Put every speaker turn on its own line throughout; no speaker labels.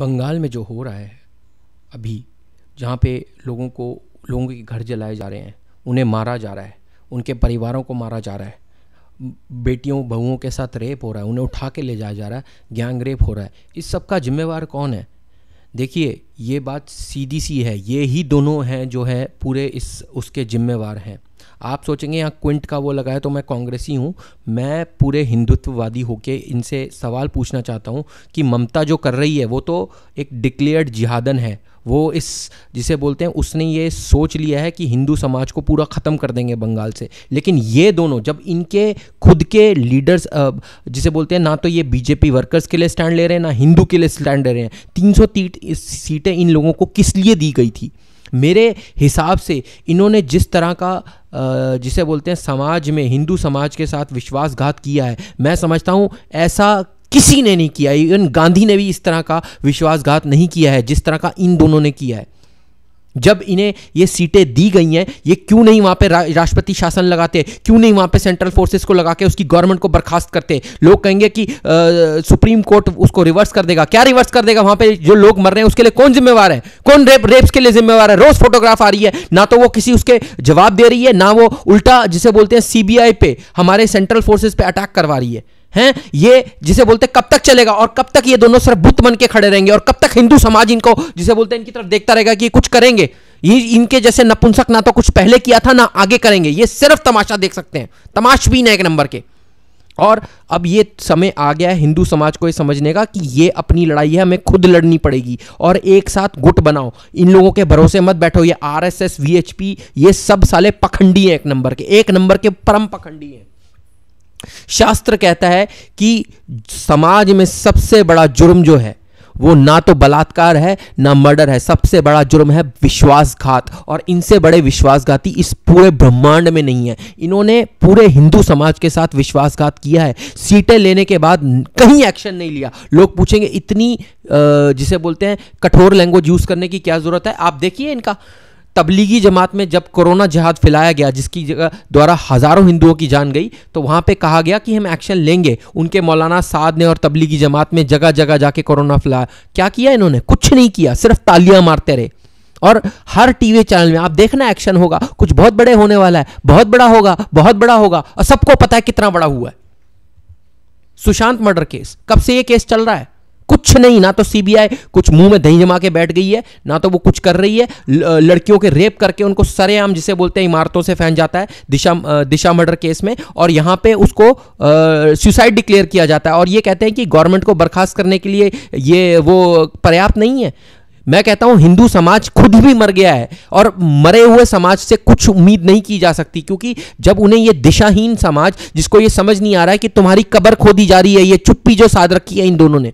बंगाल में जो हो रहा है अभी जहाँ पे लोगों को लोगों के घर जलाए जा रहे हैं उन्हें मारा जा रहा है उनके परिवारों को मारा जा रहा है बेटियों बहुओं के साथ रेप हो रहा है उन्हें उठा के ले जाया जा रहा है गैंग रेप हो रहा है इस सब का जिम्मेवार कौन है देखिए ये बात सीधी सी है ये ही दोनों हैं जो है पूरे इस उसके जिम्मेवार हैं आप सोचेंगे यहाँ क्विंट का वो लगा है तो मैं कांग्रेसी हूँ मैं पूरे हिंदुत्ववादी होके इनसे सवाल पूछना चाहता हूँ कि ममता जो कर रही है वो तो एक डिक्लेयर्ड जिहादन है वो इस जिसे बोलते हैं उसने ये सोच लिया है कि हिंदू समाज को पूरा ख़त्म कर देंगे बंगाल से लेकिन ये दोनों जब इनके खुद के लीडर्स जिसे बोलते हैं ना तो ये बीजेपी वर्कर्स के लिए स्टैंड ले रहे हैं ना हिंदू के लिए स्टैंड ले रहे हैं तीन सीटें इन लोगों को किस लिए दी गई थी मेरे हिसाब से इन्होंने जिस तरह का जिसे बोलते हैं समाज में हिंदू समाज के साथ विश्वासघात किया है मैं समझता हूँ ऐसा किसी ने नहीं किया इवन गांधी ने भी इस तरह का विश्वासघात नहीं किया है जिस तरह का इन दोनों ने किया है जब इन्हें ये सीटें दी गई हैं ये क्यों नहीं वहां पे रा, राष्ट्रपति शासन लगाते क्यों नहीं वहां पे सेंट्रल फोर्सेस को लगा के उसकी गवर्नमेंट को बर्खास्त करते लोग कहेंगे कि आ, सुप्रीम कोर्ट उसको रिवर्स कर देगा क्या रिवर्स कर देगा वहां पे जो लोग मर रहे हैं उसके लिए कौन जिम्मेवार है कौन रेप रेप्स के लिए जिम्मेवार है रोज फोटोग्राफ आ रही है ना तो वो किसी उसके जवाब दे रही है ना वो उल्टा जिसे बोलते हैं सीबीआई पे हमारे सेंट्रल फोर्सेज पे अटैक करवा रही है हैं ये जिसे बोलते कब तक चलेगा और कब तक ये दोनों सिर्फ बुत बन के खड़े रहेंगे और कब तक हिंदू समाज इनको जिसे बोलते इनकी तरफ देखता रहेगा कि कुछ करेंगे ये इनके जैसे नपुंसक ना तो कुछ पहले किया था ना आगे करेंगे ये सिर्फ तमाशा देख सकते हैं भी ना एक नंबर के और अब ये समय आ गया है हिंदू समाज को ये समझने का कि ये अपनी लड़ाई है हमें खुद लड़नी पड़ेगी और एक साथ गुट बनाओ इन लोगों के भरोसे मत बैठो ये आरएसएस वीएचपी ये सब साले पखंडी हैं एक नंबर के एक नंबर के परम पखंडी हैं शास्त्र कहता है कि समाज में सबसे बड़ा जुर्म जो है वो ना तो बलात्कार है ना मर्डर है सबसे बड़ा जुर्म है विश्वासघात और इनसे बड़े विश्वासघाती इस पूरे ब्रह्मांड में नहीं है इन्होंने पूरे हिंदू समाज के साथ विश्वासघात किया है सीटें लेने के बाद कहीं एक्शन नहीं लिया लोग पूछेंगे इतनी जिसे बोलते हैं कठोर लैंग्वेज यूज़ करने की क्या ज़रूरत है आप देखिए इनका तबलीगी जमात में जब कोरोना जहाज फैलाया गया जिसकी जगह द्वारा हज़ारों हिंदुओं की जान गई तो वहां पे कहा गया कि हम एक्शन लेंगे उनके मौलाना साद ने और तबलीगी जमात में जगह जगह जाके कोरोना फैलाया क्या किया इन्होंने कुछ नहीं किया सिर्फ तालियां मारते रहे और हर टीवी चैनल में आप देखना एक्शन होगा कुछ बहुत बड़े होने वाला है बहुत बड़ा होगा बहुत बड़ा होगा और सबको पता है कितना बड़ा हुआ है सुशांत मर्डर केस कब से यह केस चल रहा है कुछ नहीं ना तो सीबीआई कुछ मुंह में दही जमा के बैठ गई है ना तो वो कुछ कर रही है लड़कियों के रेप करके उनको सरेआम जिसे बोलते हैं इमारतों से फैन जाता है दिशा दिशा मर्डर केस में और यहां पे उसको सुसाइड डिक्लेयर किया जाता है और ये कहते हैं कि गवर्नमेंट को बर्खास्त करने के लिए ये वो पर्याप्त नहीं है मैं कहता हूं हिंदू समाज खुद भी मर गया है और मरे हुए समाज से कुछ उम्मीद नहीं की जा सकती क्योंकि जब उन्हें ये दिशाहीन समाज जिसको ये समझ नहीं आ रहा है कि तुम्हारी कबर खोदी जा रही है ये चुप्पी जो साध रखी है इन दोनों ने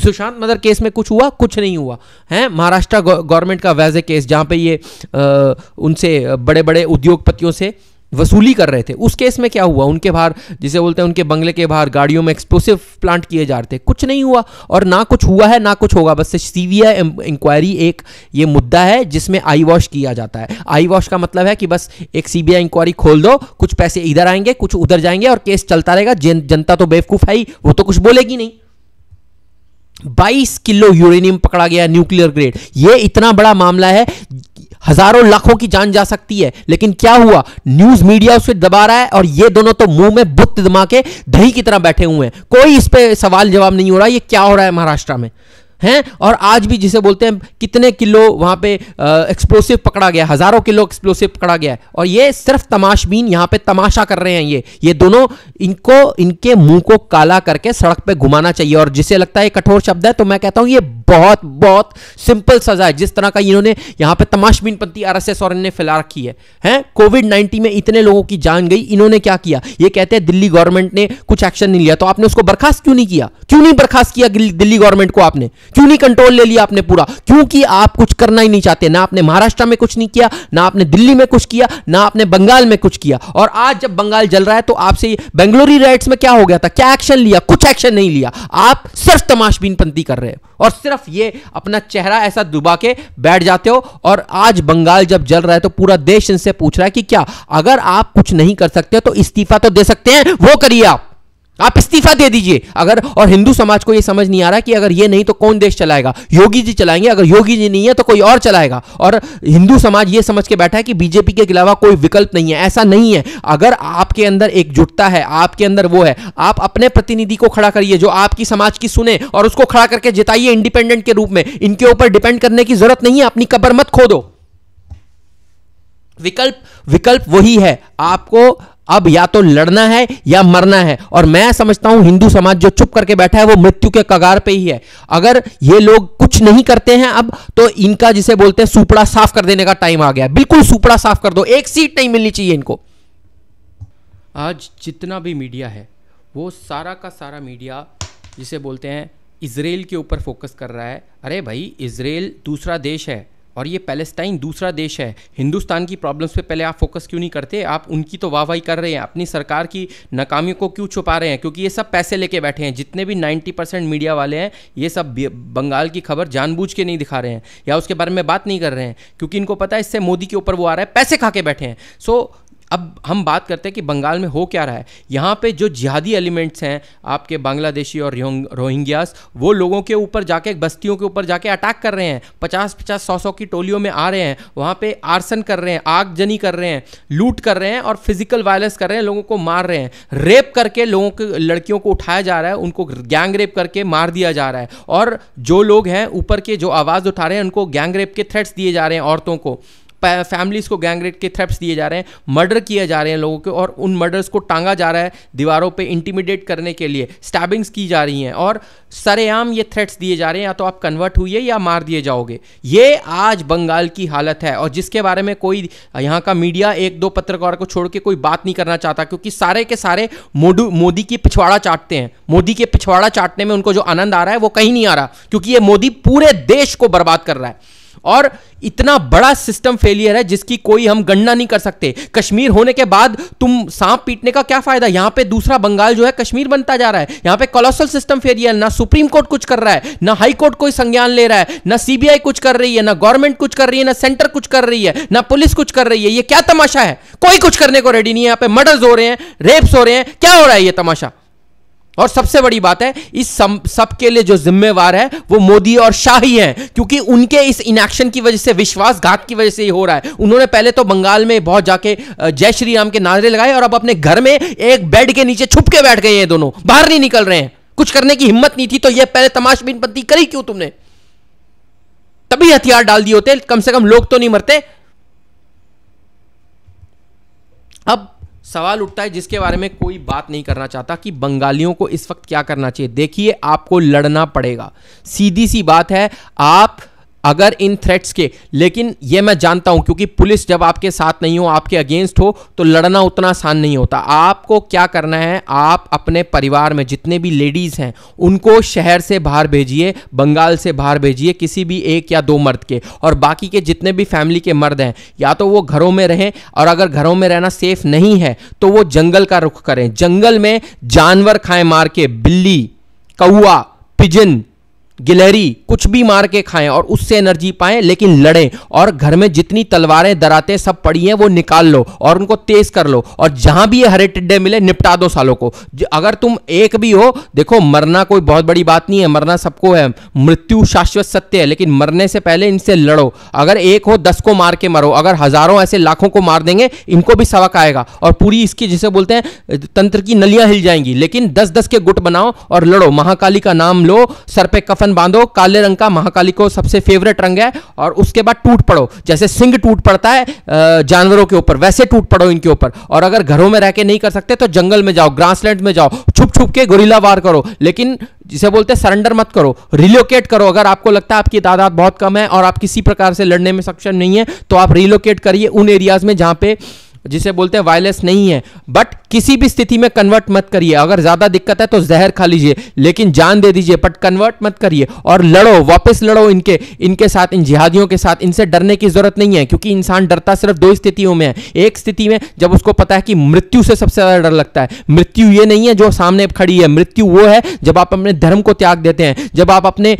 सुशांत मदर केस में कुछ हुआ कुछ नहीं हुआ है महाराष्ट्र गवर्नमेंट का वैज केस जहां पे ये आ, उनसे बड़े बड़े उद्योगपतियों से वसूली कर रहे थे उस केस में क्या हुआ उनके बाहर जिसे बोलते हैं उनके बंगले के बाहर गाड़ियों में एक्सप्लोसिव प्लांट किए जा रहे थे कुछ नहीं हुआ और ना कुछ हुआ है ना कुछ होगा बस सीबीआई इंक्वायरी एक ये मुद्दा है जिसमें आई वॉश किया जाता है आई वॉश का मतलब है कि बस एक सीबीआई इंक्वायरी खोल दो कुछ पैसे इधर आएंगे कुछ उधर जाएंगे और केस चलता रहेगा जनता तो बेवकूफ़ है ही वो तो कुछ बोलेगी नहीं 22 किलो यूरेनियम पकड़ा गया न्यूक्लियर ग्रेड ये इतना बड़ा मामला है हजारों लाखों की जान जा सकती है लेकिन क्या हुआ न्यूज मीडिया उसे दबा रहा है और ये दोनों तो मुंह में बुत दमा के दही की तरह बैठे हुए हैं कोई इस पर सवाल जवाब नहीं हो रहा ये क्या हो रहा है महाराष्ट्र में हैं और आज भी जिसे बोलते हैं कितने किलो वहां पे एक्सप्लोसिव पकड़ा गया हज़ारों किलो एक्सप्लोसिव पकड़ा गया है और ये सिर्फ तमाशबीन यहां पे तमाशा कर रहे हैं ये ये दोनों इनको इनके मुंह को काला करके सड़क पे घुमाना चाहिए और जिसे लगता है कठोर शब्द है तो मैं कहता हूं ये बहुत बहुत सिंपल सजा है जिस तरह का इन्होंने यहां पर तमाशबीन पंथी आर एस एस और इन्हें फैला रखी है है? कोविड नाइन्टीन में इतने लोगों की जान गई इन्होंने क्या किया ये कहते हैं दिल्ली गवर्नमेंट ने कुछ एक्शन नहीं लिया तो आपने उसको बर्खास्त क्यों नहीं किया क्यों नहीं बर्खास्त किया दिल्ली गवर्नमेंट को आपने क्यों नहीं कंट्रोल ले लिया आपने पूरा क्योंकि आप कुछ करना ही नहीं चाहते ना आपने महाराष्ट्र में कुछ नहीं किया ना आपने दिल्ली में कुछ किया ना आपने बंगाल में कुछ किया और आज जब बंगाल जल रहा है तो आपसे बेंगलोरी राइट्स में क्या हो गया था क्या एक्शन लिया कुछ एक्शन नहीं लिया आप सिर्फ तमाशबीनपंथी कर रहे हो और सिर्फ ये अपना चेहरा ऐसा दुबा के बैठ जाते हो और आज बंगाल जब जल रहा है तो पूरा देश इनसे पूछ रहा है कि क्या अगर आप कुछ नहीं कर सकते तो इस्तीफा तो दे सकते हैं वो करिए आप आप इस्तीफा दे दीजिए अगर और हिंदू समाज को यह समझ नहीं आ रहा कि अगर ये नहीं तो कौन देश चलाएगा योगी जी चलाएंगे अगर योगी जी नहीं है तो कोई और चलाएगा और हिंदू समाज यह समझ के बैठा है कि बीजेपी के अलावा कोई विकल्प नहीं है ऐसा नहीं है अगर आपके अंदर एकजुटता है आपके अंदर वो है आप अपने प्रतिनिधि को खड़ा करिए जो आपकी समाज की सुने और उसको खड़ा करके जिताइए इंडिपेंडेंट के रूप में इनके ऊपर डिपेंड करने की जरूरत नहीं है अपनी कबर मत खोदो विकल्प विकल्प वही है आपको अब या तो लड़ना है या मरना है और मैं समझता हूं हिंदू समाज जो चुप करके बैठा है वो मृत्यु के कगार पे ही है अगर ये लोग कुछ नहीं करते हैं अब तो इनका जिसे बोलते हैं सुपड़ा साफ कर देने का टाइम आ गया बिल्कुल सुपड़ा साफ कर दो एक सीट नहीं मिलनी चाहिए इनको आज जितना भी मीडिया है वो सारा का सारा मीडिया जिसे बोलते हैं इसराइल के ऊपर फोकस कर रहा है अरे भाई इसराइल दूसरा देश है और ये पैलेस्टाइन दूसरा देश है हिंदुस्तान की प्रॉब्लम्स पे पहले आप फोकस क्यों नहीं करते आप उनकी तो वाहवाही कर रहे हैं अपनी सरकार की नाकामियों को क्यों छुपा रहे हैं क्योंकि ये सब पैसे लेके बैठे हैं जितने भी 90 परसेंट मीडिया वाले हैं ये सब बंगाल की खबर जानबूझ के नहीं दिखा रहे हैं या उसके बारे में बात नहीं कर रहे हैं क्योंकि इनको पता है इससे मोदी के ऊपर वो आ रहा है पैसे खा के बैठे हैं सो so, अब हम बात करते हैं कि बंगाल में हो क्या रहा है यहाँ पे जो जिहादी एलिमेंट्स हैं आपके बांग्लादेशी और रोहिंग्यास वो लोगों के ऊपर जाके बस्तियों के ऊपर जाके अटैक कर रहे हैं पचास पचास सौ सौ की टोलियों में आ रहे हैं वहाँ पे आर्सन कर रहे हैं आगजनी कर रहे हैं लूट कर रहे हैं और फिजिकल वायलेंस कर रहे हैं लोगों को मार रहे हैं रेप करके लोगों के लड़कियों को उठाया जा रहा है उनको गैंग रेप करके मार दिया जा रहा है और जो लोग हैं ऊपर के जो आवाज़ उठा रहे हैं उनको गैंग रेप के थ्रेट्स दिए जा रहे हैं औरतों को फैमिलीज़ को गैंग रेप के थ्रेप्स दिए जा रहे हैं मर्डर किए जा रहे हैं लोगों के और उन मर्डर्स को टांगा जा रहा है दीवारों पर इंटीमिडेट करने के लिए स्टैबिंग्स की जा रही हैं और सरेआम ये थ्रेट्स दिए जा रहे हैं या तो आप कन्वर्ट हुई या मार दिए जाओगे ये आज बंगाल की हालत है और जिसके बारे में कोई यहाँ का मीडिया एक दो पत्रकार को छोड़ के कोई बात नहीं करना चाहता क्योंकि सारे के सारे मोदी की पिछवाड़ा चाटते हैं मोदी के पिछवाड़ा चाटने में उनको जो आनंद आ रहा है वो कहीं नहीं आ रहा क्योंकि ये मोदी पूरे देश को बर्बाद कर रहा है और इतना बड़ा सिस्टम फेलियर है जिसकी कोई हम गणना नहीं कर सकते कश्मीर होने के बाद तुम सांप पीटने का क्या फायदा यहां पे दूसरा बंगाल जो है कश्मीर बनता जा रहा है यहां पे कॉलोसल सिस्टम फेलियर ना सुप्रीम कोर्ट कुछ कर रहा है ना हाई कोर्ट कोई संज्ञान ले रहा है ना सीबीआई कुछ कर रही है ना गवर्नमेंट कुछ कर रही है ना सेंटर कुछ कर रही है ना पुलिस कुछ कर रही है यह क्या तमाशा है कोई कुछ करने को रेडी नहीं है यहां पर मर्डर्स हो रहे हैं रेप्स हो रहे हैं क्या हो रहा है यह तमाशा और सबसे बड़ी बात है इस सब लिए जो जिम्मेवार है वो मोदी और शाह ही है क्योंकि उनके इस इनएक्शन की वजह से विश्वासघात की वजह से ही हो रहा है उन्होंने पहले तो बंगाल में बहुत जाके जय श्री राम के नारे लगाए और अब अपने घर में एक बेड के नीचे छुप के बैठ गए हैं दोनों बाहर नहीं निकल रहे हैं कुछ करने की हिम्मत नहीं थी तो यह पहले तमाशबीनपंथी करी क्यों तुमने तभी हथियार डाल दिए होते कम से कम लोग तो नहीं मरते अब सवाल उठता है जिसके बारे में कोई बात नहीं करना चाहता कि बंगालियों को इस वक्त क्या करना चाहिए देखिए आपको लड़ना पड़ेगा सीधी सी बात है आप अगर इन थ्रेट्स के लेकिन ये मैं जानता हूं क्योंकि पुलिस जब आपके साथ नहीं हो आपके अगेंस्ट हो तो लड़ना उतना आसान नहीं होता आपको क्या करना है आप अपने परिवार में जितने भी लेडीज़ हैं उनको शहर से बाहर भेजिए बंगाल से बाहर भेजिए किसी भी एक या दो मर्द के और बाकी के जितने भी फैमिली के मर्द हैं या तो वो घरों में रहें और अगर घरों में रहना सेफ नहीं है तो वो जंगल का रुख करें जंगल में जानवर खाएं मार के बिल्ली कौआ पिजन गिलहरी कुछ भी मार के खाएं और उससे एनर्जी पाएं लेकिन लड़ें और घर में जितनी तलवारें दराते सब पड़ी हैं वो निकाल लो और उनको तेज कर लो और जहां भी ये हरे टिड्डे मिले निपटा दो सालों को अगर तुम एक भी हो देखो मरना कोई बहुत बड़ी बात नहीं है मरना सबको है मृत्यु शाश्वत सत्य है लेकिन मरने से पहले इनसे लड़ो अगर एक हो दस को मार के मरो अगर हजारों ऐसे लाखों को मार देंगे इनको भी सबक आएगा और पूरी इसकी जिसे बोलते हैं तंत्र की नलियां हिल जाएंगी लेकिन दस दस के गुट बनाओ और लड़ो महाकाली का नाम लो सर पे कफन बंधन बांधो काले रंग का महाकाली को सबसे फेवरेट रंग है और उसके बाद टूट पड़ो जैसे सिंह टूट पड़ता है जानवरों के ऊपर वैसे टूट पड़ो इनके ऊपर और अगर घरों में रह के नहीं कर सकते तो जंगल में जाओ ग्रासलैंड में जाओ छुप छुप के गोरीला वार करो लेकिन जिसे बोलते हैं सरेंडर मत करो रिलोकेट करो अगर आपको लगता है आपकी तादाद बहुत कम है और आप किसी प्रकार से लड़ने में सक्षम नहीं है तो आप रिलोकेट करिए उन एरियाज में जहां पर जिसे बोलते हैं वायरलेस नहीं है बट किसी भी स्थिति में कन्वर्ट मत करिए अगर ज़्यादा दिक्कत है तो जहर खा लीजिए लेकिन जान दे दीजिए बट कन्वर्ट मत करिए और लड़ो वापस लड़ो इनके इनके साथ इन जिहादियों के साथ इनसे डरने की ज़रूरत नहीं है क्योंकि इंसान डरता सिर्फ दो स्थितियों में है एक स्थिति में जब उसको पता है कि मृत्यु से सबसे ज़्यादा डर लगता है मृत्यु ये नहीं है जो सामने खड़ी है मृत्यु वो है जब आप अपने धर्म को त्याग देते हैं जब आप अपने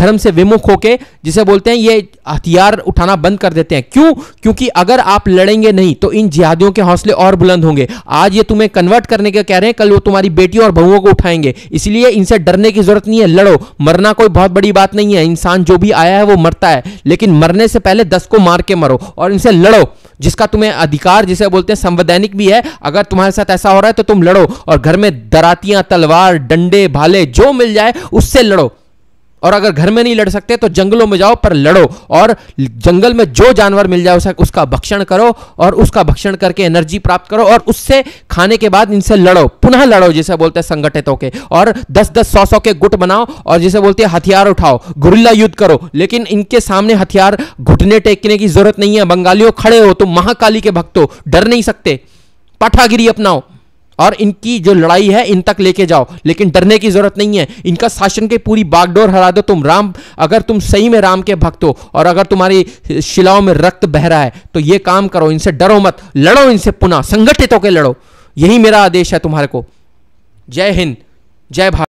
धर्म से विमुख होके जिसे बोलते हैं ये हथियार उठाना बंद कर देते हैं क्यों क्योंकि अगर आप लड़ेंगे नहीं तो इन जिहादियों के हौसले और बुलंद होंगे आज ये तुम्हें कन्वर्ट करने के कह रहे हैं कल वो तुम्हारी बेटी और बहुओं को उठाएंगे इसलिए इनसे डरने की जरूरत नहीं है लड़ो मरना कोई बहुत बड़ी बात नहीं है इंसान जो भी आया है वो मरता है लेकिन मरने से पहले दस को मार के मरो और इनसे लड़ो जिसका तुम्हें अधिकार जिसे बोलते हैं संवैधानिक भी है अगर तुम्हारे साथ ऐसा हो रहा है तो तुम लड़ो और घर में दरातियां तलवार डंडे भाले जो मिल जाए उससे लड़ो और अगर घर में नहीं लड़ सकते तो जंगलों में जाओ पर लड़ो और जंगल में जो जानवर मिल जाए उसका भक्षण करो और उसका भक्षण करके एनर्जी प्राप्त करो और उससे खाने के बाद इनसे लड़ो पुनः लड़ो जिसे बोलते हैं संगठितों के और दस दस सौ सौ के गुट बनाओ और जिसे बोलते हैं हथियार उठाओ गुरिल्ला युद्ध करो लेकिन इनके सामने हथियार घुटने टेकने की जरूरत नहीं है बंगालियों खड़े हो तुम महाकाली के भक्त हो डर नहीं सकते पाठागिरी अपनाओ और इनकी जो लड़ाई है इन तक लेके जाओ लेकिन डरने की जरूरत नहीं है इनका शासन के पूरी बागडोर हरा दो तुम राम अगर तुम सही में राम के भक्त हो और अगर तुम्हारी शिलाओं में रक्त बह रहा है तो ये काम करो इनसे डरो मत लड़ो इनसे पुनः संगठित होकर लड़ो यही मेरा आदेश है तुम्हारे को जय हिंद जय भारत